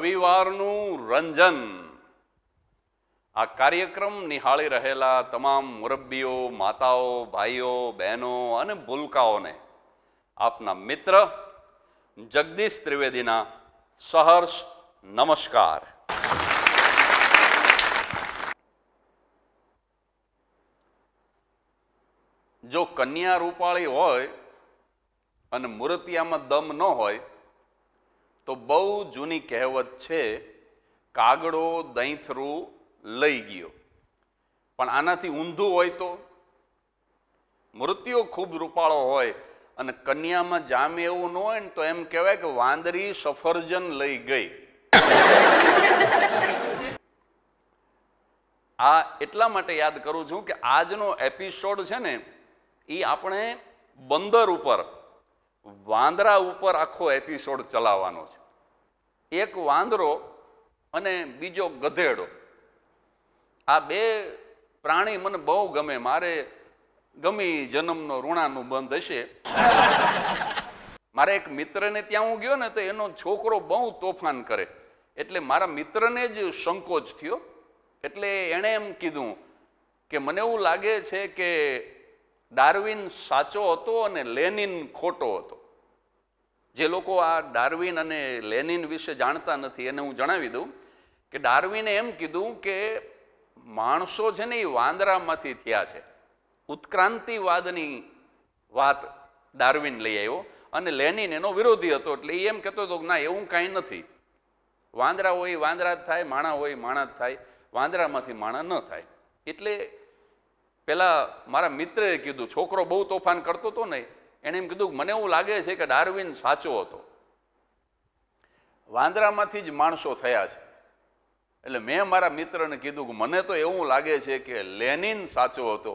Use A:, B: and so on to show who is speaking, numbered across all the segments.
A: રવિવારનું રંજન આ કાર્યક્રમ નિહાળી રહેલા તમામ મુરબ્બીઓ માતાઓ ભાઈઓ બહેનો અને ભૂલકાઓને આપના મિત્ર જગદીશ ત્રિવેદીના સહર્ષ નમસ્કાર જો કન્યા રૂપાળી હોય અને મૂર્તિયામાં દમ ન હોય તો બહુ જૂની કહેવત છે કાગડો દહીંથરું લઈ ગયો પણ આનાથી ઊંધું હોય તો મૃત્યુ ખૂબ રૂપાળો હોય અને કન્યામાં જામે એવું ન હોય ને તો એમ કહેવાય કે વાંદરી સફરજન લઈ ગઈ આ એટલા માટે યાદ કરું છું કે આજનો એપિસોડ છે ને એ આપણે બંદર ઉપર વાંદરા ઉપર આખો એપિસોડ ચલાવવાનો છે એક વાંદરો અને બીજો ગધેડો આ બે પ્રાણી મને બહુ ગમે મારે ગમી જન્મનો ઋણાનું બંધ હશે મારે એક મિત્રને ત્યાં હું ગયો ને તો એનો છોકરો બહુ તોફાન કરે એટલે મારા મિત્રને જ સંકોચ થયો એટલે એણે એમ કીધું કે મને એવું લાગે છે કે ડાર્વિન સાચો હતો અને લેનિન ખોટો હતો જે લોકો આ ડાર્વિન અને લેનિન વિશે જાણતા નથી એને હું જણાવી દઉં કે ડાર્વિને એમ કીધું કે માણસો છે ને એ વાંદરામાંથી થયા છે ઉત્ક્રાંતિવાદની વાત ડાર્વિન લઈ આવ્યો અને લેનિન એનો વિરોધી હતો એટલે એ એમ કહેતો હતો કે ના એવું કાંઈ નથી વાંદરા હોય વાંદરા જ થાય માણા હોય માણા જ થાય વાંદરામાંથી માણા ન થાય એટલે પેલા મારા મિત્રે કીધું છોકરો બહુ તોફાન કરતો હતો ને એને એમ કીધું મને એવું લાગે છે કે ડાર્વિન સાચો હતો વાંદરામાંથી જ માણસો થયા છે એટલે મેં મારા મિત્રને કીધું કે મને તો એવું લાગે છે કે લેનિન સાચો હતો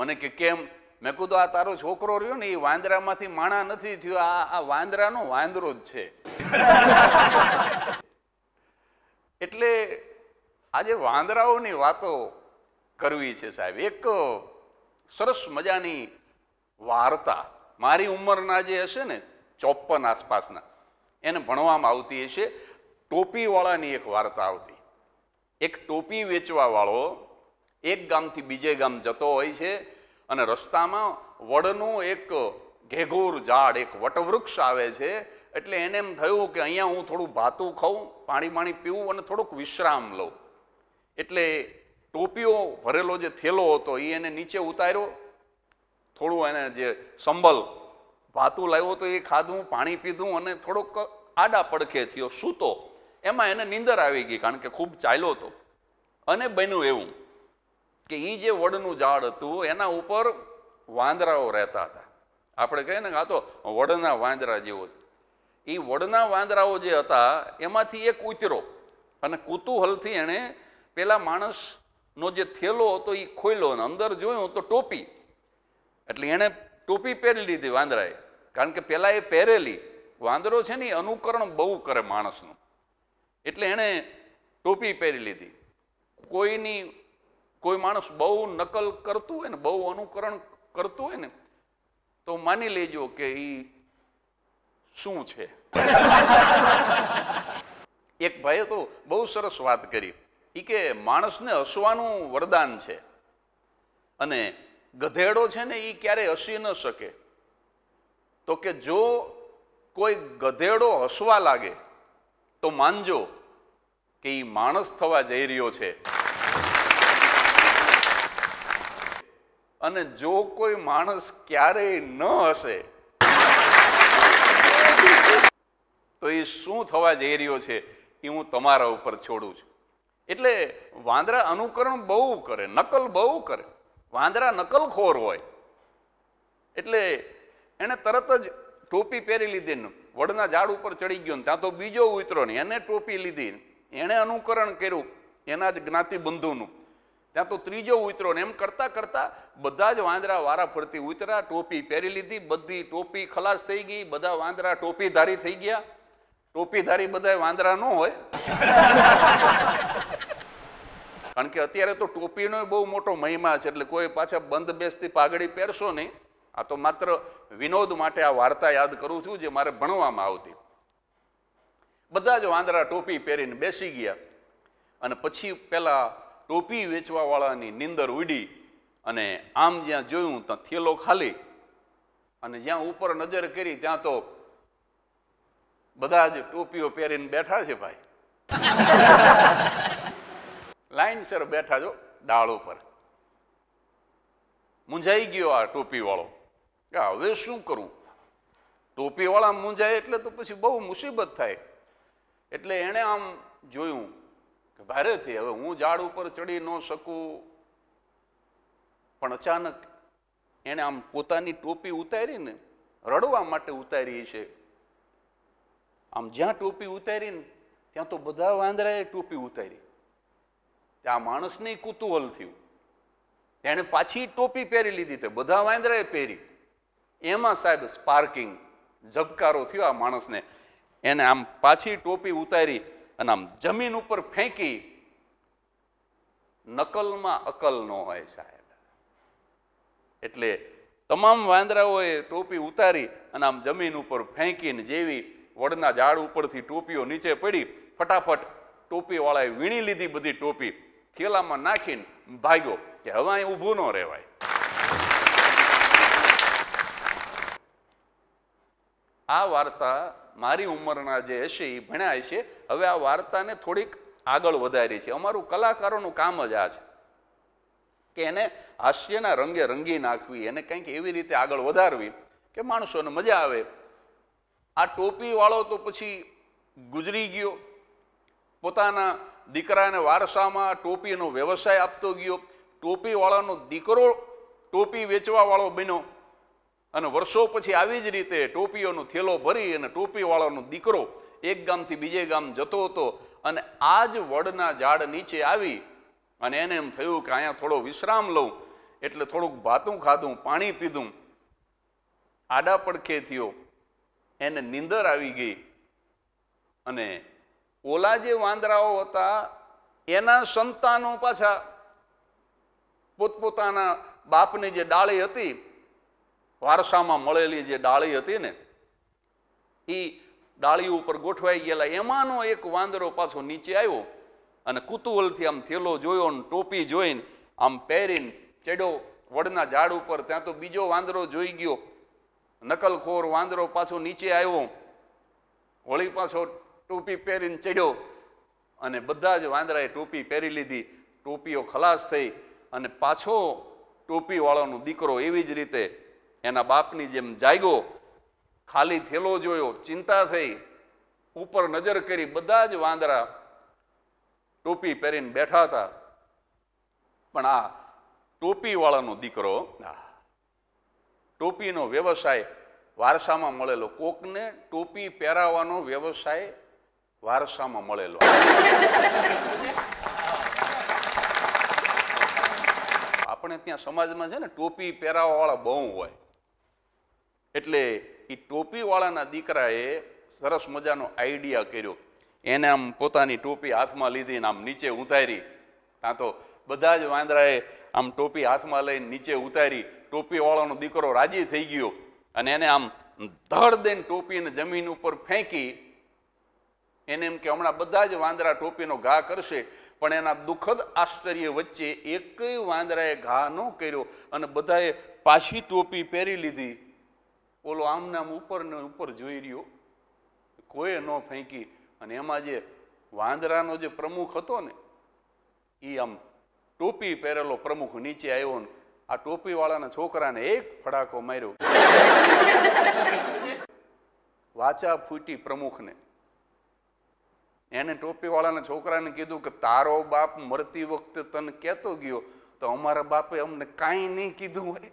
A: મને કે કેમ મેં કીધું આ તારો છોકરો રહ્યો ને એ વાંદરામાંથી માણા નથી થયો આ આ વાંદરાનો વાંદરો જ છે એટલે આજે વાંદરાઓની વાતો કરવી છે સાહેબ એક સરસ મજાની વાર્તા મારી ઉંમરના જે હશે ને ચોપન આસપાસના એને ભણવામાં આવતી હશે ટોપીવાળાની એક વાર્તા આવતી એક ટોપી વેચવાવાળો એક ગામથી બીજે ગામ જતો હોય છે અને રસ્તામાં વડનું એક ઘેઘોર ઝાડ એક વટવૃક્ષ આવે છે એટલે એને એમ થયું કે અહીંયા હું થોડું ભાતું ખાઉં પાણી પાણી પીવું અને થોડુંક વિશ્રામ લઉં એટલે ટોપીઓ ભરેલો જે થેલો હતો એ એને નીચે ઉતાર્યો થોડું એને જે સંબલ ભાતું લાવ્યો તો એ ખાધું પાણી પીધું અને થોડોક આડા પડખે થયો સૂતો એમાં એને નીંદર આવી ગઈ કારણ કે ખૂબ ચાલ્યો હતો અને બન્યું એવું કે એ જે વડનું ઝાડ હતું એના ઉપર વાંદરાઓ રહેતા હતા આપણે કહીએ ને આ તો વડના વાંદરા જેવો એ વડના વાંદરાઓ જે હતા એમાંથી એક ઉતરો અને કુતૂહલથી એણે પેલા માણસ નો જે થેલો હતો એ ખોલ્યો અને અંદર જોયું તો ટોપી એટલે એણે ટોપી પહેરી લીધી વાંદરાએ કારણ કે પહેલાં એ પહેરેલી વાંદરો છે ને એ અનુકરણ બહુ કરે માણસનું એટલે એણે ટોપી પહેરી લીધી કોઈની કોઈ માણસ બહુ નકલ કરતું હોય ને બહુ અનુકરણ કરતું હોય ને તો માની લેજો કે એ શું છે એક ભાઈએ તો બહુ સરસ વાત કરી એ કે માણસને હસવાનું વરદાન છે અને ગધેડો છે ને એ ક્યારેય હસી ન શકે તો કે જો કોઈ ગધેડો હસવા લાગે તો માનજો કે એ માણસ થવા જઈ રહ્યો છે અને જો કોઈ માણસ ક્યારેય ન હશે તો એ શું થવા જઈ રહ્યો છે એ હું તમારા ઉપર છોડું છું એટલે વાંદરા અનુકરણ બહુ કરે નકલ બહુ કરે વાંદરા નકલખોર હોય એટલે એને તરત જ ટોપી પહેરી લીધી વડના ઝાડ ઉપર ચડી ગયો ને ત્યાં તો બીજો ઉતરો ને એને ટોપી લીધી એણે અનુકરણ કર્યું એના જ જ્ઞાતિ બંધુનું ત્યાં તો ત્રીજો ઉતરો ને એમ કરતા કરતા બધા જ વાંદરા વારા ફરતી ઉતરા ટોપી પહેરી લીધી બધી ટોપી ખલાસ થઈ ગઈ બધા વાંદરા ટોપીધારી થઈ ગયા ટોપીધારી બધા વાંદરા ન હોય કારણ કે અત્યારે તો ટોપીનો બહુ મોટો મહિમા છે એટલે કોઈ પાછા બંધ બેસતી પાઘડી પહેરશો નહીં આ તો માત્ર વિનોદ માટે આ વાર્તા યાદ કરું છું જે મારે ભણવામાં આવતી બધા જ વાંદરા ટોપી પહેરીને બેસી ગયા અને પછી પેલા ટોપી વેચવાવાળાની નિંદર ઉડી અને આમ જ્યાં જોયું ત્યાં થેલો ખાલી અને જ્યાં ઉપર નજર કરી ત્યાં તો બધા જ ટોપીઓ પહેરીને બેઠા છે ભાઈ લાઈનસર બેઠા જો ડાળ ઉપર મુંજાઈ ગયો આ ટોપીવાળો કે હવે શું કરવું ટોપીવાળા મૂંઝાય એટલે તો પછી બહુ મુસીબત થાય એટલે એણે આમ જોયું કે ભારેથી હવે હું ઝાડ ઉપર ચડી ન શકું પણ અચાનક એણે આમ પોતાની ટોપી ઉતારીને રડવા માટે ઉતારી છે આમ જ્યાં ટોપી ઉતારીને ત્યાં તો બધા વાંદરાએ ટોપી ઉતારી આ માણસને કુતૂહલ થયું તેણે પાછી ટોપી પહેરી લીધી તે બધા વાંદરાએ પહેરી એમાં સાહેબ સ્પાર્કિંગ ઝબકારો થયો આ માણસને એને આમ પાછી ટોપી ઉતારી અને આમ જમીન ઉપર ફેંકી નકલમાં અકલ ન હોય સાહેબ એટલે તમામ વાંદરાઓએ ટોપી ઉતારી અને આમ જમીન ઉપર ફેંકીને જેવી વડના ઝાડ ઉપરથી ટોપીઓ નીચે પડી ફટાફટ ટોપીવાળાએ વીણી લીધી બધી ટોપી થેલામાં નાખીને ભાગ્યો કે હવે અહીં ઊભું ન રહેવાય આ વાર્તા મારી ઉંમરના જે હશે એ ભણ્યા છે હવે આ વાર્તાને થોડીક આગળ વધારી છે અમારું કલાકારોનું કામ જ આ છે કે એને હાસ્યના રંગે રંગી નાખવી એને કંઈક એવી રીતે આગળ વધારવી કે માણસોને મજા આવે આ ટોપીવાળો તો પછી ગુજરી ગયો પોતાના દીકરાને વારસામાં ટોપીનો વ્યવસાય આપતો ગયો ટોપીવાળાનો દીકરો ટોપી વેચવાવાળો બન્યો અને વર્ષો પછી આવી જ રીતે ટોપીઓનો થેલો ભરી અને ટોપીવાળાનો દીકરો એક ગામથી બીજે ગામ જતો હતો અને આ જ વડના ઝાડ નીચે આવી અને એને એમ થયું કે અહીંયા થોડો વિશ્રામ લઉં એટલે થોડુંક ભાતું ખાધું પાણી પીધું આડા પડખે થયો એને નીંદર આવી ગઈ અને ઓલા જે વાંદરાઓ હતા એના સંતાનો પાછા પોતપોતાના બાપની જે ડાળી હતી વારસામાં મળેલી જે ડાળી હતી ને એ ડાળી ઉપર ગોઠવાઈ ગયેલા એમાંનો એક વાંદરો પાછો નીચે આવ્યો અને કુતૂહલથી આમ થેલો જોયો ને ટોપી જોઈને આમ પહેરીને ચડ્યો વડના ઝાડ ઉપર ત્યાં તો બીજો વાંદરો જોઈ ગયો નકલખોર વાંદરો પાછો નીચે આવ્યો હોળી પાછો ટોપી પહેરીને ચડ્યો અને બધા જ વાંદરાએ ટોપી પહેરી લીધી ટોપીઓ ખલાસ થઈ અને પાછો ટોપીવાળાનો દીકરો એવી જ રીતે એના બાપની જેમ જાગ્યો ખાલી થેલો જોયો ચિંતા થઈ ઉપર નજર કરી બધા જ વાંદરા ટોપી પહેરીને બેઠા હતા પણ આ ટોપીવાળાનો દીકરો ટોપીનો વ્યવસાય વારસામાં મળેલો કોકને ટોપી પહેરાવાનો વ્યવસાય વારસામાં મળેલો આપણે ત્યાં સમાજમાં છે ને ટોપી પહેરાવા વાળા બહુ હોય એટલે એ ટોપી ટોપીવાળાના દીકરાએ સરસ મજાનો આઈડિયા કર્યો એને આમ પોતાની ટોપી હાથમાં લીધીને આમ નીચે ઉતારી કાં તો બધા જ વાંદરાએ આમ ટોપી હાથમાં લઈને નીચે ઉતારી ટોપીવાળાનો દીકરો રાજી થઈ ગયો અને એને આમ ધડ દઈને ટોપીને જમીન ઉપર ફેંકી એને એમ કે હમણાં બધા જ વાંદરા ટોપીનો ઘા કરશે પણ એના દુઃખદ આશ્ચર્ય વચ્ચે એકય વાંદરાએ ઘા ન કર્યો અને બધાએ પાછી ટોપી પહેરી લીધી ઓલો આમને આમ ઉપર ને ઉપર જોઈ રહ્યો કોઈએ ન ફેંકી અને એમાં જે વાંદરાનો જે પ્રમુખ હતો ને એ આમ ટોપી પહેરેલો પ્રમુખ નીચે આવ્યો ને આ ટોપીવાળાના છોકરાને એક ફડાકો માર્યો વાચા ફૂટી પ્રમુખને એને ટોપી ટોપીવાળાના છોકરાને કીધું કે તારો બાપ મરતી વખતે તને કેતો ગયો તો અમારા બાપે અમને કાંઈ નહીં કીધું હોય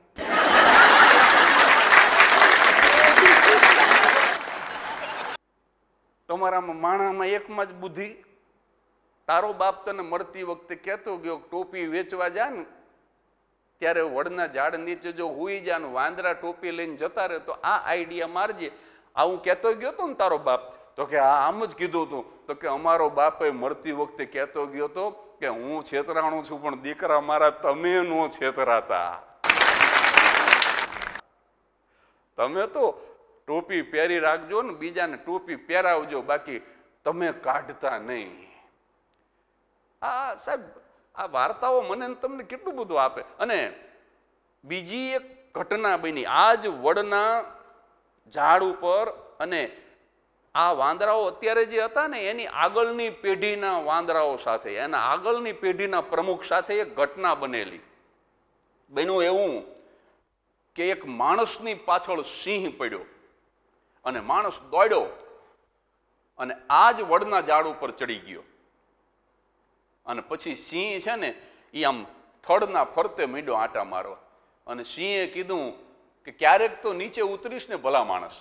A: તમારામાં માણામાં એકમાં જ બુદ્ધિ તારો બાપ તને મળતી વખતે કહેતો ગયો ટોપી વેચવા જા ને ત્યારે વડના ઝાડ નીચે જો હોઈ જા ને વાંદરા ટોપી લઈને જતા રહે તો આ આઈડિયા મારજે આવું કહેતો ગયો તો ને તારો બાપ તો કે આ આમ જ કીધું હતું તો કે અમારો બાપે મળતી વખતે કહેતો ગયો હતો કે હું છેતરાણું છું પણ દીકરા મારા તમે નો છેતરાતા તમે તો ટોપી પહેરી રાખજો ને બીજાને ટોપી પહેરાવજો બાકી તમે કાઢતા નહીં આ સાહેબ આ વાર્તાઓ મને તમને કેટલું બધું આપે અને બીજી એક ઘટના બની આ જ વડના ઝાડ ઉપર અને આ વાંદરાઓ અત્યારે જે હતા ને એની આગળની પેઢીના વાંદરાઓ સાથે એના આગળની પેઢીના પ્રમુખ સાથે એક ઘટના બનેલી બન્યું એવું કે એક માણસની પાછળ સિંહ પડ્યો અને માણસ દોડ્યો અને આ જ વડના ઝાડ ઉપર ચડી ગયો અને પછી સિંહ છે ને એ આમ થડના ફરતે મીંડો આંટા મારવા અને સિંહે કીધું કે ક્યારેક તો નીચે ઉતરીશ ને ભલા માણસ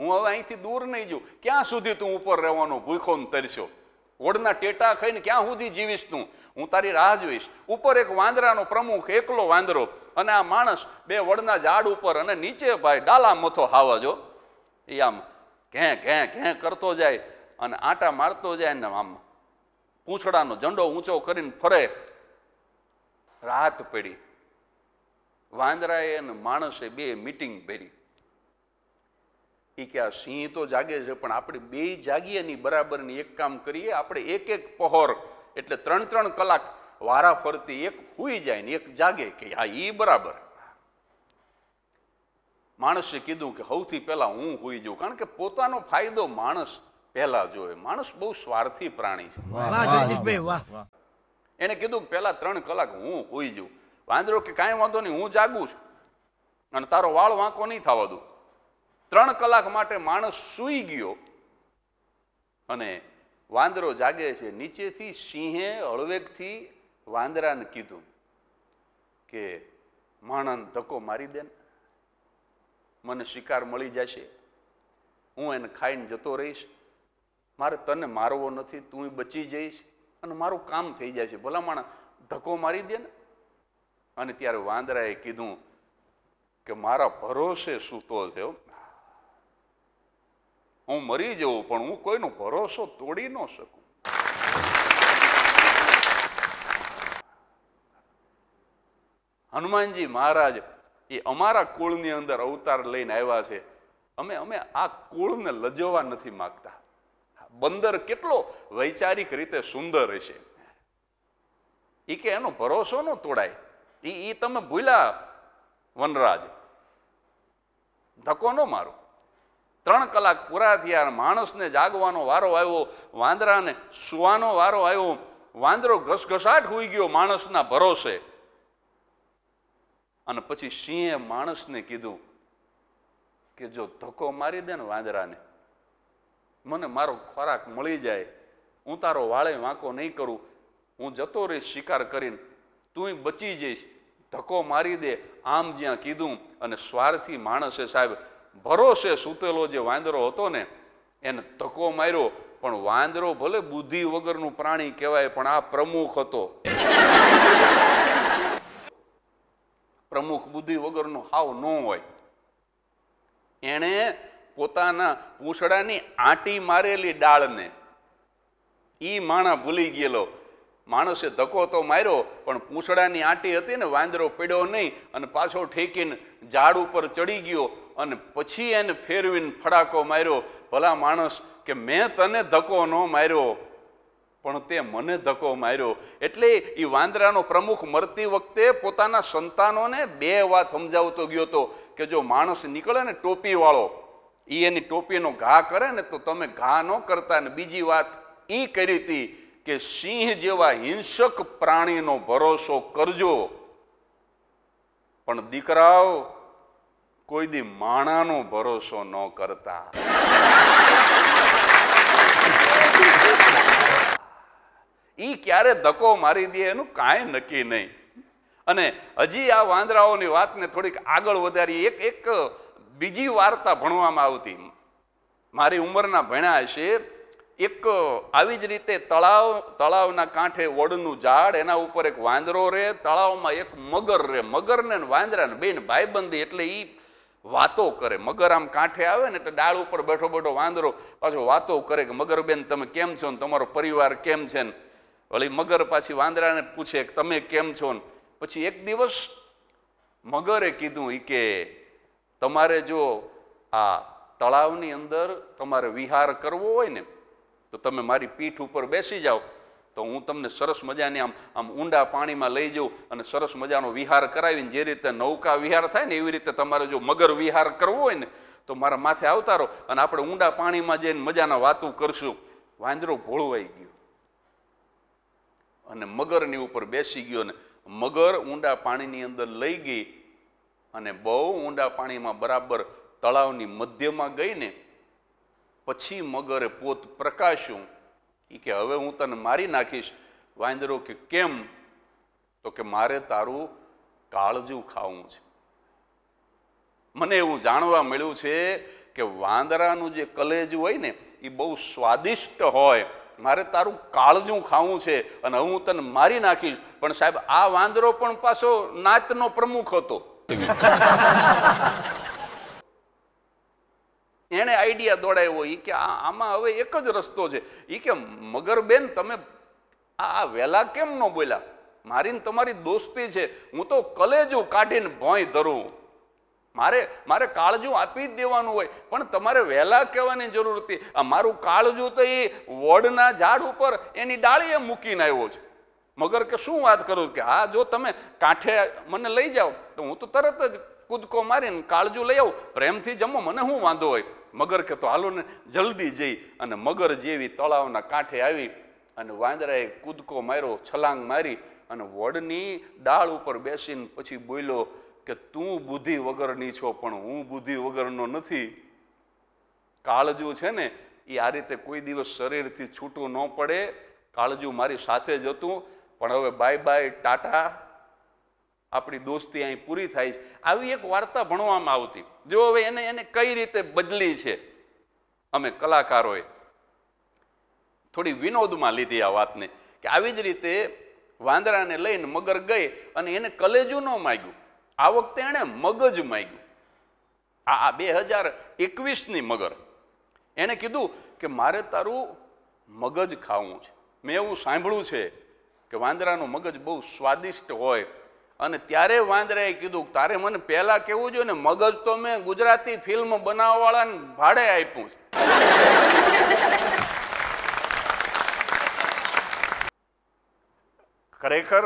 A: હું હવે અહીંથી દૂર નહીં જઉં ક્યાં સુધી તું ઉપર રહેવાનો ભૂખો તરશો ઓળના ટેટા ખાઈને ક્યાં સુધી જીવીશ તું હું તારી રાહ જોઈશ ઉપર એક વાંદરાનો પ્રમુખ એકલો વાંદરો અને આ માણસ બે વડના ઝાડ ઉપર અને નીચે ભાઈ ડાલા મથો હાવા જો એ આમ ઘે ઘે ઘે કરતો જાય અને આટા મારતો જાય ને આમ પૂંછડાનો ઝંડો ઊંચો કરીને ફરે રાત પડી વાંદરાએ અને માણસે બે મીટિંગ ભરી એ કે આ સિંહ તો જાગે છે પણ આપણે બે જાગીએ ની બરાબર ની એક કામ કરીએ આપણે એક એક પહોર એટલે ત્રણ ત્રણ કલાક વારા ફરતી એક હુઈ જાય ને એક જાગે કે હા એ બરાબર માણસે કીધું કે સૌથી પહેલા હું હુઈ જાઉં કારણ કે પોતાનો ફાયદો માણસ પહેલા જોવે માણસ બહુ સ્વાર્થી પ્રાણી છે એને કીધું પહેલા ત્રણ કલાક હું હુઈ જાઉં વાંદરો કે કાંઈ વાંધો નહીં હું જાગું છું અને તારો વાળ વાંકો નહીં થવા દઉં ત્રણ કલાક માટે માણસ સૂઈ ગયો અને વાંદરો જાગે છે નીચેથી સિંહે હળવેકથી વાંદરાને કીધું કે માણન ધક્કો મારી દે મને શિકાર મળી જશે હું એને ખાઈને જતો રહીશ મારે તને મારવો નથી તું બચી જઈશ અને મારું કામ થઈ જાય છે ભલા માણસ ધક્કો મારી દે ને અને ત્યારે વાંદરાએ કીધું કે મારા ભરોસે સૂતો થયો હું મરી જઉં પણ હું કોઈનો ભરોસો તોડી ન શકું હનુમાનજી મહારાજ એ અમારા કુળની અંદર અવતાર લઈને આવ્યા છે અમે અમે આ કુળને લજવા નથી માગતા બંદર કેટલો વૈચારિક રીતે સુંદર હશે એ કે એનો ભરોસો ન તોડાય એ તમે ભૂલ્યા વનરાજ ધક્કો ન મારો ત્રણ કલાક પૂરા થયા માણસને જાગવાનો વારો આવ્યો વાંદરાને સુવાનો વારો આવ્યો વાંદરો ઘસઘસાટ હોઈ ગયો માણસના ભરોસે અને પછી સિંહે માણસને કીધું કે જો ધક્કો મારી દે ને વાંદરાને મને મારો ખોરાક મળી જાય હું તારો વાળે વાંકો નહીં કરું હું જતો રહીશ શિકાર કરીને તું બચી જઈશ ધક્કો મારી દે આમ જ્યાં કીધું અને સ્વાર્થી માણસે સાહેબ ભરોસે સૂતેલો જે વાંદરો હતો ને એને તકો માર્યો પણ વાંદરો ભલે બુદ્ધિ વગરનું પ્રાણી કહેવાય પણ આ પ્રમુખ હતો પ્રમુખ બુદ્ધિ વગરનો હાવ ન હોય એણે પોતાના પૂંછડાની આંટી મારેલી ડાળને એ માણા ભૂલી ગયેલો માણસે ધક્કો તો માર્યો પણ પૂંછડાની આંટી હતી ને વાંદરો પીડ્યો નહીં અને પાછો ઠેકીને ઝાડ ઉપર ચડી ગયો અને પછી એને ફેરવીને ફડાકો માર્યો ભલા માણસ કે મેં તને ધક્કો ન માર્યો પણ તે મને ધક્કો માર્યો એટલે એ વાંદરાનો પ્રમુખ મરતી વખતે પોતાના સંતાનોને બે વાત સમજાવતો ગયો હતો કે જો માણસ નીકળે ને ટોપીવાળો એ એની ટોપીનો ઘા કરે ને તો તમે ઘા ન કરતા ને બીજી વાત એ કરી હતી કે સિંહ જેવા હિંસક પ્રાણીનો ભરોસો કરજો પણ દીકરાઓ કોઈ દી માણાનો ભરોસો ન કરતા ઈ ક્યારે ધક્કો મારી દે એનું કાંઈ નક્કી નહીં અને હજી આ વાંદરાઓની વાતને થોડીક આગળ વધારી એક એક બીજી વાર્તા ભણવામાં આવતી મારી ઉંમરના ભણ્યા છે એક આવી જ રીતે તળાવ તળાવના કાંઠે ઓડનું ઝાડ એના ઉપર એક વાંદરો રહે તળાવમાં એક મગર રહે મગરને વાંદરાને બેન ભાઈબંધી એટલે એ વાતો કરે મગર આમ કાંઠે આવે ને તો ડાળ ઉપર બેઠો બેઠો વાંદરો પાછો વાતો કરે કે મગર બેન તમે કેમ છો ને તમારો પરિવાર કેમ છે ને વળી મગર પાછી વાંદરાને પૂછે કે તમે કેમ છો ને પછી એક દિવસ મગરે કીધું એ કે તમારે જો આ તળાવની અંદર તમારે વિહાર કરવો હોય ને તો તમે મારી પીઠ ઉપર બેસી જાઓ તો હું તમને સરસ મજાની આમ આમ ઊંડા પાણીમાં લઈ જઉં અને સરસ મજાનો વિહાર કરાવીને જે રીતે નૌકા વિહાર થાય ને એવી રીતે તમારે જો મગર વિહાર કરવો હોય ને તો મારા માથે આવતારો અને આપણે ઊંડા પાણીમાં જઈને મજાના વાતો કરશું વાંદરો ભોળવાઈ ગયો અને મગરની ઉપર બેસી ગયો ને મગર ઊંડા પાણીની અંદર લઈ ગઈ અને બહુ ઊંડા પાણીમાં બરાબર તળાવની મધ્યમાં ગઈ ને પછી મગરે પોત પ્રકાશ્યું એ કે હવે હું તને મારી નાખીશ વાંદરો કે કેમ તો કે મારે તારું કાળજું ખાવું છે મને એવું જાણવા મળ્યું છે કે વાંદરાનું જે કલેજ હોય ને એ બહુ સ્વાદિષ્ટ હોય મારે તારું કાળજું ખાવું છે અને હું તને મારી નાખીશ પણ સાહેબ આ વાંદરો પણ પાછો નાતનો પ્રમુખ હતો એણે આઈડિયા દોડાવ્યો એ કે આ આમાં હવે એક જ રસ્તો છે એ કે મગરબેન તમે આ વહેલા કેમ ન બોલ્યા મારી તમારી દોસ્તી છે હું તો કલેજું કાઢીને ભોંય ધરું મારે મારે કાળજું આપી જ દેવાનું હોય પણ તમારે વહેલા કહેવાની જરૂર હતી આ મારું કાળજું તો એ વડના ઝાડ ઉપર એની ડાળીએ મૂકીને આવ્યો છે મગર કે શું વાત કરું કે હા જો તમે કાંઠે મને લઈ જાઓ તો હું તો તરત જ કૂદકો મારીને કાળજું લઈ આવું પ્રેમથી જમો મને શું વાંધો હોય મગર કે તો હાલો ને જલ્દી જઈ અને મગર જેવી તળાવના કાંઠે આવી અને વાંદરાએ કૂદકો માર્યો છલાંગ મારી અને વડની ડાળ ઉપર બેસીને પછી બોલ્યો કે તું બુદ્ધિ વગરની છો પણ હું બુદ્ધિ વગરનો નથી કાળજુ છે ને એ આ રીતે કોઈ દિવસ શરીરથી છૂટું ન પડે કાળજુ મારી સાથે જ હતું પણ હવે બાય બાય ટાટા આપણી દોસ્તી અહીં પૂરી થાય છે આવી એક વાર્તા ભણવામાં આવતી જો હવે એને એને કઈ રીતે બદલી છે અમે કલાકારોએ થોડી વિનોદમાં લીધી આ વાતને કે આવી જ રીતે વાંદરાને લઈને મગર ગઈ અને એને કલેજું ન માગ્યું આ વખતે એણે મગજ માગ્યું આ બે હજાર એકવીસની મગર એણે કીધું કે મારે તારું મગજ ખાવું છે મેં એવું સાંભળ્યું છે કે વાંદરાનું મગજ બહુ સ્વાદિષ્ટ હોય અને ત્યારે વાંદરાએ કીધું તારે મને પહેલા કેવું જોઈએ ને મગજ તો મેં ગુજરાતી ફિલ્મ બનાવવાળાને ભાડે આપ્યું ખરેખર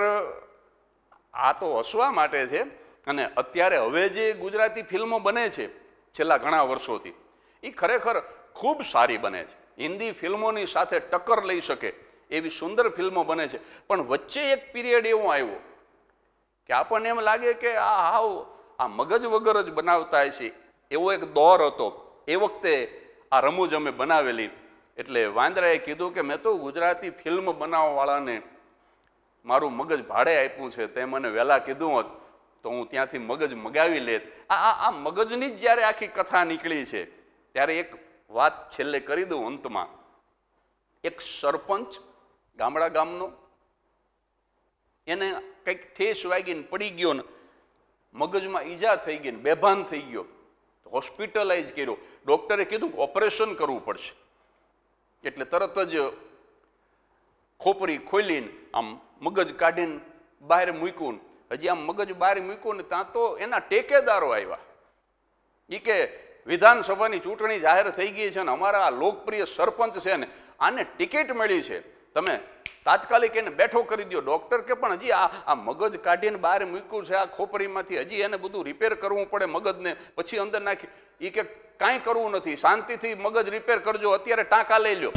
A: આ તો હસવા માટે છે અને અત્યારે હવે જે ગુજરાતી ફિલ્મો બને છે છેલ્લા ઘણા વર્ષોથી એ ખરેખર ખૂબ સારી બને છે હિન્દી ફિલ્મોની સાથે ટક્કર લઈ શકે એવી સુંદર ફિલ્મો બને છે પણ વચ્ચે એક પીરિયડ એવો આવ્યો કે આપણને એમ લાગે કે આ હાવ આ મગજ વગર જ બનાવતા છે એવો એક દોર હતો એ વખતે આ રમૂજ અમે બનાવેલી એટલે વાંદરાએ કીધું કે મેં તો ગુજરાતી ફિલ્મ બનાવવાવાળાને મારું મગજ ભાડે આપ્યું છે તે મને વહેલા કીધું હોત તો હું ત્યાંથી મગજ મગાવી લેત આ આ મગજની જ જ્યારે આખી કથા નીકળી છે ત્યારે એક વાત છેલ્લે કરી દઉં અંતમાં એક સરપંચ ગામડા ગામનો એને કંઈક ઠેસ વાગીને પડી ગયો ને મગજમાં ઈજા થઈ ગઈ ને બેભાન થઈ ગયો હોસ્પિટલાઇઝ કર્યો ડૉક્ટરે કીધું ઓપરેશન કરવું પડશે એટલે તરત જ ખોપરી ખોલીને આમ મગજ કાઢીને બહાર મૂક્યું હજી આમ મગજ બહાર મૂક્યું ને ત્યાં તો એના ટેકેદારો આવ્યા એ કે વિધાનસભાની ચૂંટણી જાહેર થઈ ગઈ છે ને અમારા લોકપ્રિય સરપંચ છે ને આને ટિકિટ મળી છે તમે તાત્કાલિક એને બેઠો કરી દો ડૉક્ટર કે પણ હજી આ આ મગજ કાઢીને બહાર મૂક્યું છે આ ખોપરીમાંથી હજી એને બધું રિપેર કરવું પડે મગજને પછી અંદર નાખી એ કે કાંઈ કરવું નથી શાંતિથી મગજ રિપેર કરજો અત્યારે ટાંકા લઈ લો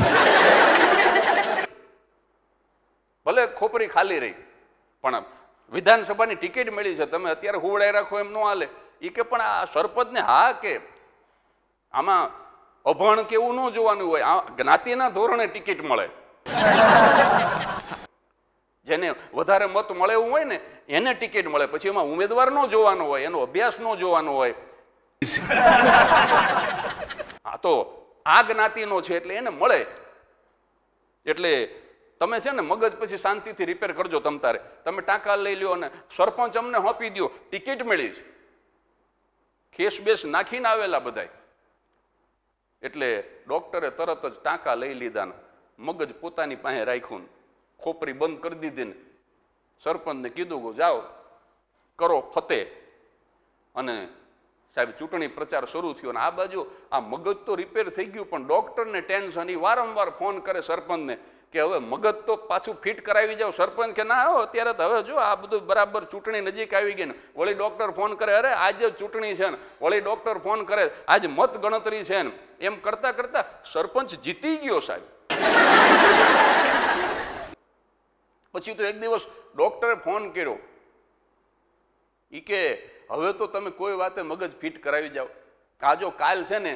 A: ભલે ખોપરી ખાલી રહી પણ વિધાનસભાની ટિકિટ મળી છે તમે અત્યારે હુવડાઈ રાખો એમ ન હાલે એ કે પણ આ સરપંચને હા કે આમાં અભણ કેવું ન જોવાનું હોય આ જ્ઞાતિના ધોરણે ટિકિટ મળે જેને વધારે મત મળે એવું હોય ને એને ટિકિટ મળે પછી એમાં ઉમેદવાર નો જોવાનો હોય એનો અભ્યાસ નો જોવાનો હોય હા તો આ જ્ઞાતિનો છે એટલે એને મળે એટલે તમે છે ને મગજ પછી શાંતિથી રિપેર કરજો તમ તારે તમે ટાંકા લઈ લ્યો અને સરપંચ અમને હોપી દો ટિકિટ મળી છે કેસ બેસ નાખીને આવેલા બધા એટલે ડોક્ટરે તરત જ ટાંકા લઈ લીધા મગજ પોતાની પાસે રાખ્યું ખોપરી બંધ કરી દીધી ને સરપંચને કીધું જાઓ કરો ફતે અને સાહેબ ચૂંટણી પ્રચાર શરૂ થયો અને આ બાજુ આ મગજ તો રિપેર થઈ ગયું પણ ડૉક્ટરને ટેન્શન એ વારંવાર ફોન કરે સરપંચને કે હવે મગજ તો પાછું ફિટ કરાવી જાવ સરપંચ કે ના આવો અત્યારે તો હવે જો આ બધું બરાબર ચૂંટણી નજીક આવી ગઈ ને વળી ડૉક્ટર ફોન કરે અરે આજે ચૂંટણી છે ને વળી ડૉક્ટર ફોન કરે આજ મત ગણતરી છે ને એમ કરતાં કરતાં સરપંચ જીતી ગયો સાહેબ પછી તો એક દિવસ ડોક્ટરે ફોન કર્યો એ કે હવે તો તમે કોઈ વાતે મગજ ફિટ કરાવી જાઓ આ જો કાલ છે ને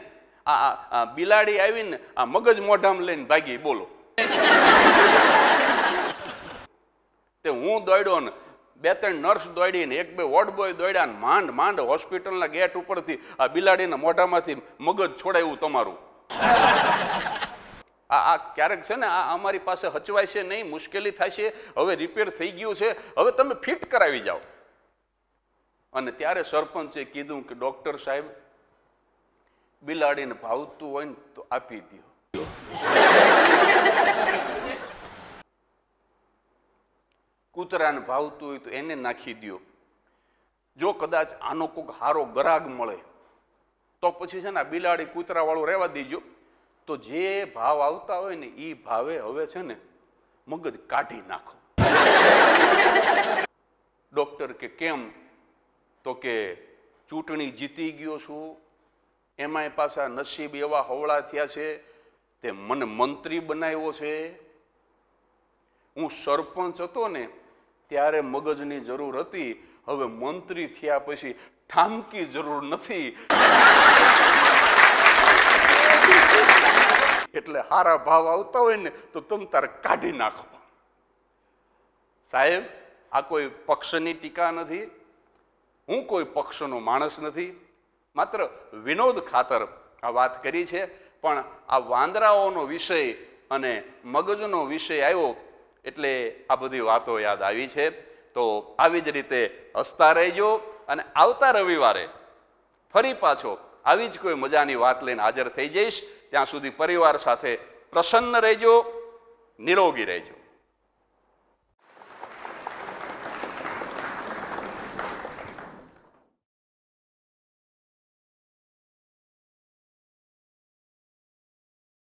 A: આ બિલાડી આવીને આ મગજ મોઢામાં લઈને ભાગી બોલો તે હું દોડ્યો ને બે ત્રણ નર્સ દોડીને એક બે વોર્ડ બોય દોડ્યા ને માંડ માંડ હોસ્પિટલના ગેટ ઉપરથી આ બિલાડીના મોઢામાંથી મગજ છોડાયું તમારું આ ક્યારેક છે ને આ અમારી પાસે હચવાય છે નહીં મુશ્કેલી થાય છે હવે રિપેર થઈ ગયું છે હવે તમે ફિટ કરાવી જાઓ અને ત્યારે સરપંચે કીધું કે ડોક્ટર સાહેબ બિલાડીને ભાવતું હોય ને તો આપી દો કૂતરાને ભાવતું હોય તો એને નાખી દો જો કદાચ આનો કોઈક હારો ગરાગ મળે તો પછી છે ને બિલાડી કૂતરા કૂતરાવાળું રહેવા દેજો તો જે ભાવ આવતા હોય ને એ ભાવે હવે છે ને મગજ કાઢી નાખો ડોક્ટર કે કેમ તો કે ચૂંટણી જીતી ગયો છું એમાંય પાછા નસીબ એવા હવળા થયા છે તે મને મંત્રી બનાવ્યો છે હું સરપંચ હતો ને ત્યારે મગજની જરૂર હતી હવે મંત્રી થયા પછી ઠામકી જરૂર નથી એટલે હારા ભાવ આવતા હોય ને તો તમે તારે કાઢી નાખો સાહેબ આ કોઈ પક્ષની ટીકા નથી હું કોઈ પક્ષનો માણસ નથી માત્ર વિનોદ ખાતર આ વાત કરી છે પણ આ વાંદરાઓનો વિષય અને મગજનો વિષય આવ્યો એટલે આ બધી વાતો યાદ આવી છે તો આવી જ રીતે હસતા રહેજો અને આવતા રવિવારે ફરી પાછો આવી જ કોઈ મજાની વાત લઈને હાજર થઈ જઈશ ત્યાં સુધી પરિવાર સાથે પ્રસન્ન રહેજો નિરોગી રહેજો